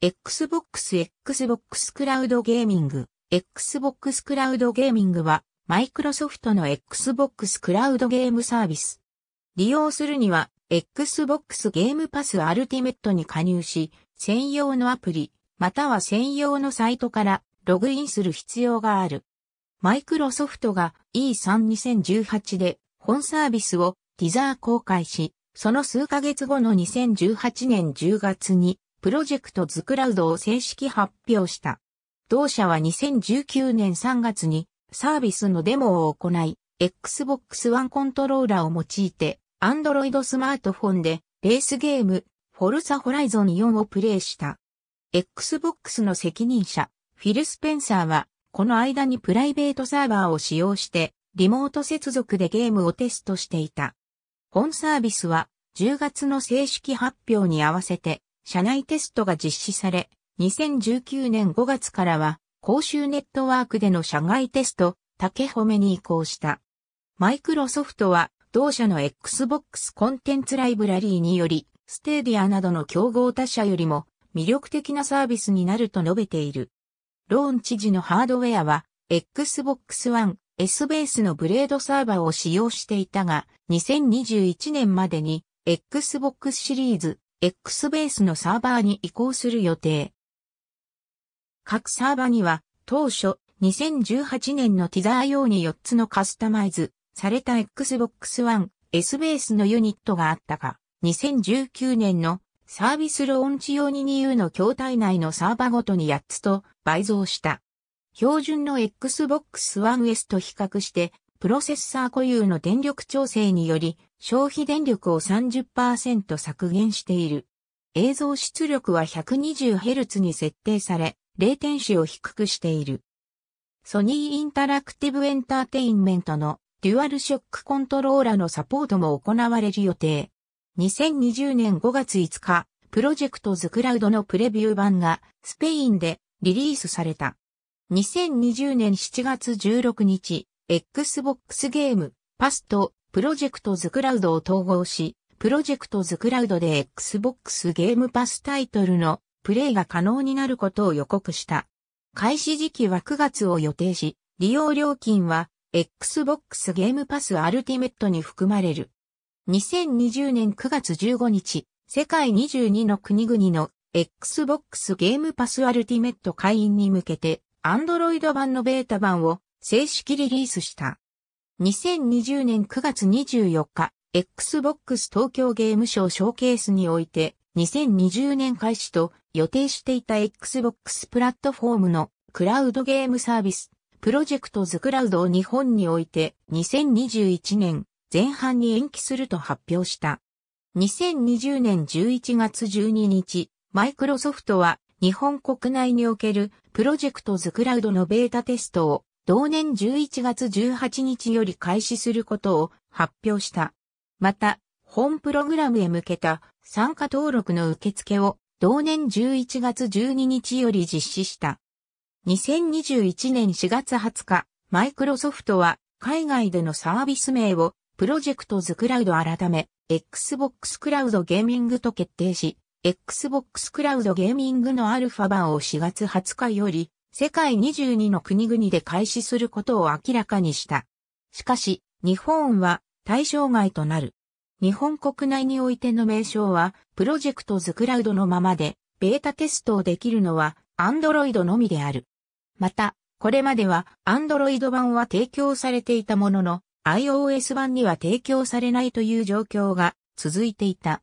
Xbox Xbox Cloud Gaming Xbox Cloud Gaming はマイクロソフトの Xbox Cloud g ゲームサービス。利用するには Xbox ゲームパスアルティメットに加入し、専用のアプリ、または専用のサイトからログインする必要がある。マイクロソフトが E32018 で本サービスをティザー公開し、その数ヶ月後の2018年10月にプロジェクトズクラウドを正式発表した。同社は2019年3月にサービスのデモを行い、Xbox One コントローラーを用いて、Android スマートフォンでレースゲーム、フォルサホライゾン4をプレイした。Xbox の責任者、フィル・スペンサーは、この間にプライベートサーバーを使用して、リモート接続でゲームをテストしていた。本サービスは、10月の正式発表に合わせて、社内テストが実施され、2019年5月からは、公衆ネットワークでの社外テスト、竹褒めに移行した。マイクロソフトは、同社の Xbox コンテンツライブラリーにより、ステーディアなどの競合他社よりも魅力的なサービスになると述べている。ローン知事のハードウェアは、Xbox One S ベースのブレードサーバーを使用していたが、2021年までに Xbox シリーズ x ベースのサーバーに移行する予定。各サーバーには当初2018年のティザー用に4つのカスタマイズされた Xbox One s ベースのユニットがあったが、2019年のサービスローンチ用に 2U の筐体内のサーバごとに8つと倍増した。標準の Xbox One S と比較してプロセッサー固有の電力調整により、消費電力を30%削減している。映像出力は 120Hz に設定され、0点子を低くしている。ソニーインタラクティブエンターテインメントのデュアルショックコントローラのサポートも行われる予定。2020年5月5日、プロジェクトズクラウドのプレビュー版がスペインでリリースされた。2020年7月16日、Xbox ゲーム、パスと、プロジェクトズクラウドを統合し、プロジェクトズクラウドで Xbox ゲームパスタイトルのプレイが可能になることを予告した。開始時期は9月を予定し、利用料金は Xbox ゲームパスアルティメットに含まれる。2020年9月15日、世界22の国々の Xbox ゲームパスアルティメット会員に向けて、Android 版のベータ版を正式リリースした。2020年9月24日、Xbox 東京ゲームショーショーケースにおいて、2020年開始と予定していた Xbox プラットフォームのクラウドゲームサービス、プロジェクトズクラウドを日本において2021年前半に延期すると発表した。2020年11月12日、マイクロソフトは日本国内におけるプロジェクトズクラウドのベータテストを同年11月18日より開始することを発表した。また、本プログラムへ向けた参加登録の受付を同年11月12日より実施した。2021年4月20日、マイクロソフトは海外でのサービス名をプロジェクトズクラウド改め、Xbox クラウドゲーミングと決定し、Xbox クラウドゲーミングのアルファ版を4月20日より世界22の国々で開始することを明らかにした。しかし、日本は対象外となる。日本国内においての名称は、プロジェクトズクラウドのままで、ベータテストをできるのは、Android のみである。また、これまでは、Android 版は提供されていたものの、iOS 版には提供されないという状況が続いていた。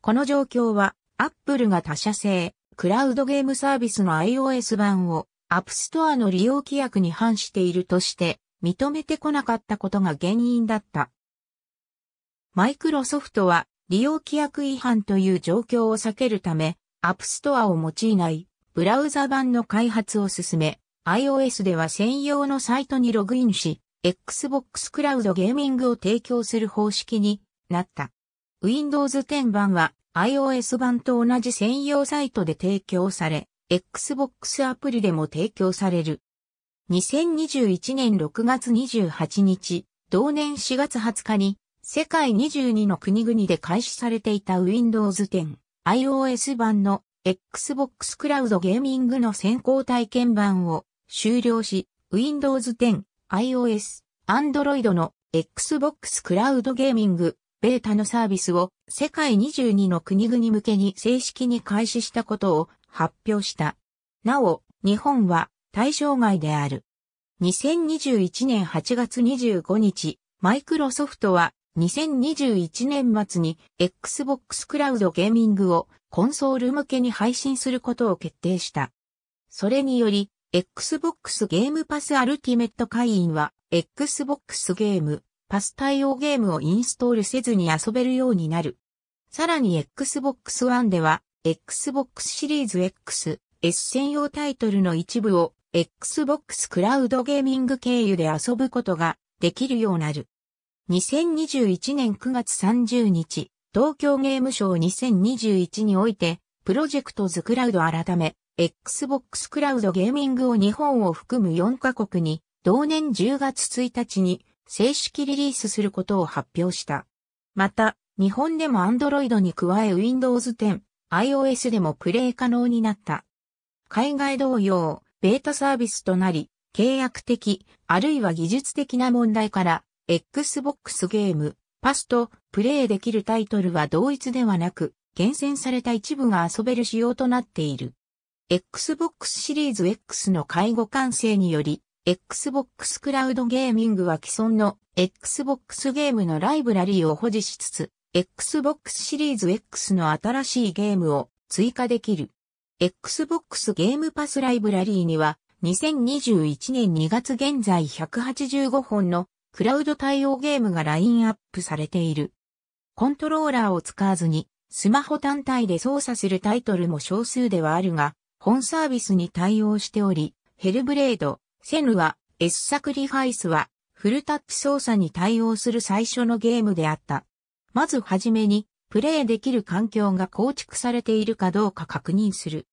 この状況は、Apple が他社製、クラウドゲームサービスの iOS 版をアップストアの利用規約に反しているとして認めてこなかったことが原因だった。マイクロソフトは利用規約違反という状況を避けるため、アップストアを用いないブラウザ版の開発を進め、iOS では専用のサイトにログインし、Xbox クラウドゲーミングを提供する方式になった。Windows 10版は iOS 版と同じ専用サイトで提供され、Xbox アプリでも提供される。2021年6月28日、同年4月20日に、世界22の国々で開始されていた Windows 10 iOS 版の Xbox クラウドゲーミングの先行体験版を終了し、Windows 10 iOS Android の Xbox クラウドゲーミングベータのサービスを世界22の国々向けに正式に開始したことを発表した。なお、日本は対象外である。2021年8月25日、マイクロソフトは2021年末に Xbox クラウドゲーミングをコンソール向けに配信することを決定した。それにより、Xbox ゲームパスアルティメット会員は、Xbox ゲーム、パス対応ゲームをインストールせずに遊べるようになる。さらに Xbox One では、Xbox シリーズ X、S 専用タイトルの一部を Xbox クラウドゲーミング経由で遊ぶことができるようなる。2021年9月30日、東京ゲームショー2021において、プロジェクトズクラウド改め、Xbox クラウドゲーミングを日本を含む4カ国に、同年10月1日に正式リリースすることを発表した。また、日本でも Android に加え Windows 10、iOS でもプレイ可能になった。海外同様、ベータサービスとなり、契約的、あるいは技術的な問題から、Xbox ゲーム、パスとプレイできるタイトルは同一ではなく、厳選された一部が遊べる仕様となっている。Xbox シリーズ X の介護完成により、Xbox クラウドゲーミングは既存の Xbox ゲームのライブラリーを保持しつつ、Xbox シリーズ X の新しいゲームを追加できる。Xbox ゲームパスライブラリーには2021年2月現在185本のクラウド対応ゲームがラインアップされている。コントローラーを使わずにスマホ単体で操作するタイトルも少数ではあるが、本サービスに対応しており、ヘルブレード、セヌは、S サクリファイスは、フルタッチ操作に対応する最初のゲームであった。まずはじめに、プレイできる環境が構築されているかどうか確認する。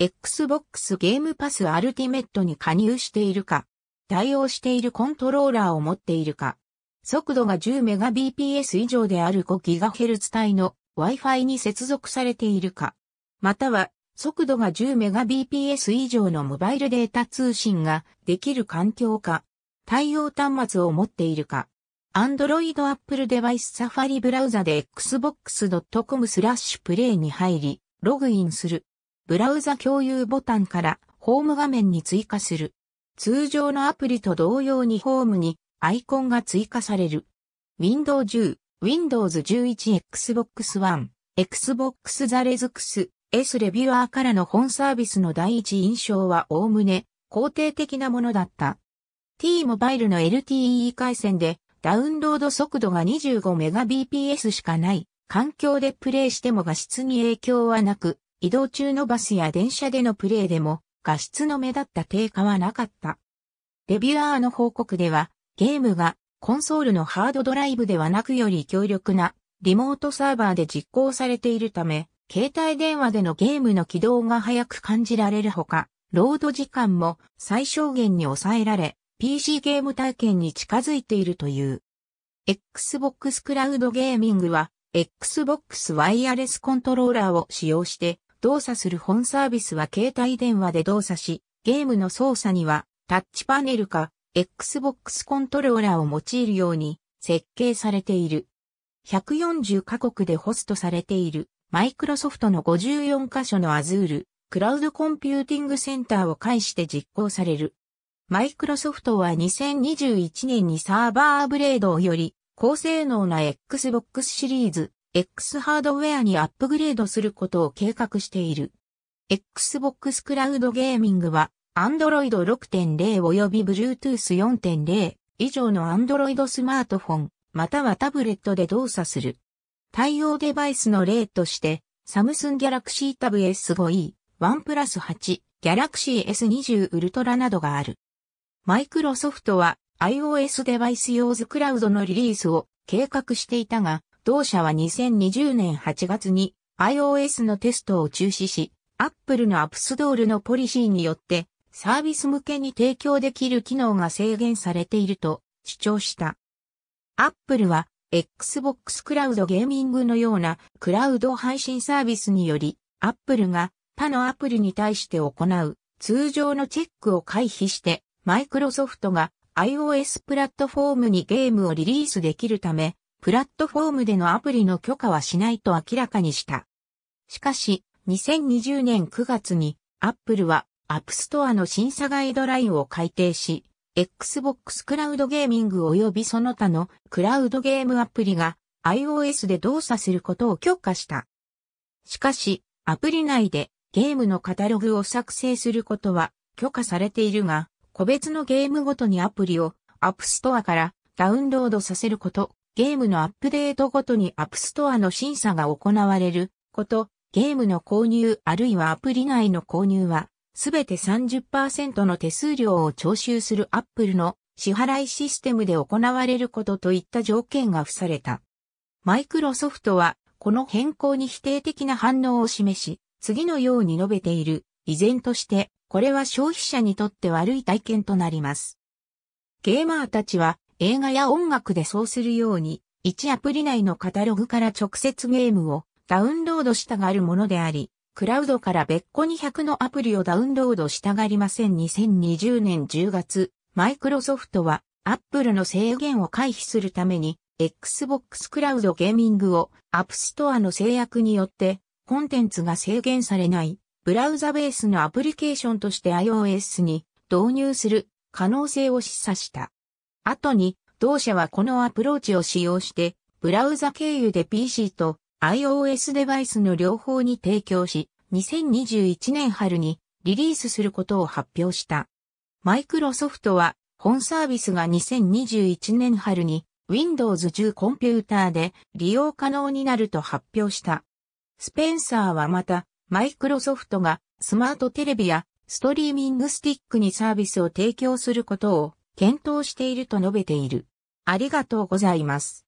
Xbox ゲームパスアルティメットに加入しているか、対応しているコントローラーを持っているか、速度が 10Mbps 以上である 5GHz 帯の Wi-Fi に接続されているか、または速度が 10Mbps 以上のモバイルデータ通信ができる環境か、対応端末を持っているか、Android Apple デバイス Safari ブラウザで xbox.com スラッシュプレイに入り、ログインする。ブラウザ共有ボタンからホーム画面に追加する。通常のアプリと同様にホームにアイコンが追加される。Windows 10、Windows 11 Xbox One、Xbox ザレズクス S レビュアーからの本サービスの第一印象はおおむね肯定的なものだった。T モバイルの LTE 回線でダウンロード速度が 25Mbps しかない環境でプレイしても画質に影響はなく、移動中のバスや電車でのプレイでも画質の目立った低下はなかった。レビュアーの報告では、ゲームがコンソールのハードドライブではなくより強力なリモートサーバーで実行されているため、携帯電話でのゲームの起動が早く感じられるほか、ロード時間も最小限に抑えられ、PC ゲーム体験に近づいているという。Xbox クラウドゲーミングは、Xbox ワイヤレスコントローラーを使用して、動作する本サービスは携帯電話で動作し、ゲームの操作には、タッチパネルか、Xbox コントローラーを用いるように設計されている。140カ国でホストされている、マイクロソフトの54カ所の Azure、クラウドコンピューティングセンターを介して実行される。マイクロソフトは2021年にサーバーブレードをより高性能な Xbox シリーズ X ハードウェアにアップグレードすることを計画している。Xbox クラウドゲーミングは Android 6.0及び Bluetooth 4.0以上の Android スマートフォンまたはタブレットで動作する。対応デバイスの例としてサムスンギャラクシータブ S5e、OnePlus 8、ギャラクシー S20 ウルトラなどがある。マイクロソフトは iOS デバイス用ズクラウドのリリースを計画していたが、同社は2020年8月に iOS のテストを中止し、Apple の App Store のポリシーによってサービス向けに提供できる機能が制限されていると主張した。Apple は Xbox クラウドゲーミングのようなクラウド配信サービスにより Apple が他のアプリに対して行う通常のチェックを回避してマイクロソフトが iOS プラットフォームにゲームをリリースできるため、プラットフォームでのアプリの許可はしないと明らかにした。しかし、2020年9月に、Apple は、App Store の審査ガイドラインを改定し、Xbox クラウドゲーミング及びその他のクラウドゲームアプリが iOS で動作することを許可した。しかし、アプリ内でゲームのカタログを作成することは許可されているが、個別のゲームごとにアプリを App Store からダウンロードさせること、ゲームのアップデートごとに App Store の審査が行われること、ゲームの購入あるいはアプリ内の購入は、すべて30%の手数料を徴収する Apple の支払いシステムで行われることといった条件が付された。マイクロソフトは、この変更に否定的な反応を示し、次のように述べている。依然として、これは消費者にとって悪い体験となります。ゲーマーたちは映画や音楽でそうするように、1アプリ内のカタログから直接ゲームをダウンロードしたがるものであり、クラウドから別個200のアプリをダウンロードしたがりません2020年10月、マイクロソフトはアップルの制限を回避するために、Xbox クラウドゲーミングをアップストアの制約によってコンテンツが制限されないブラウザベースのアプリケーションとして iOS に導入する可能性を示唆した。後に、同社はこのアプローチを使用して、ブラウザ経由で PC と iOS デバイスの両方に提供し、2021年春にリリースすることを発表した。マイクロソフトは本サービスが2021年春に Windows 10コンピューターで利用可能になると発表した。スペンサーはまたマイクロソフトがスマートテレビやストリーミングスティックにサービスを提供することを検討していると述べている。ありがとうございます。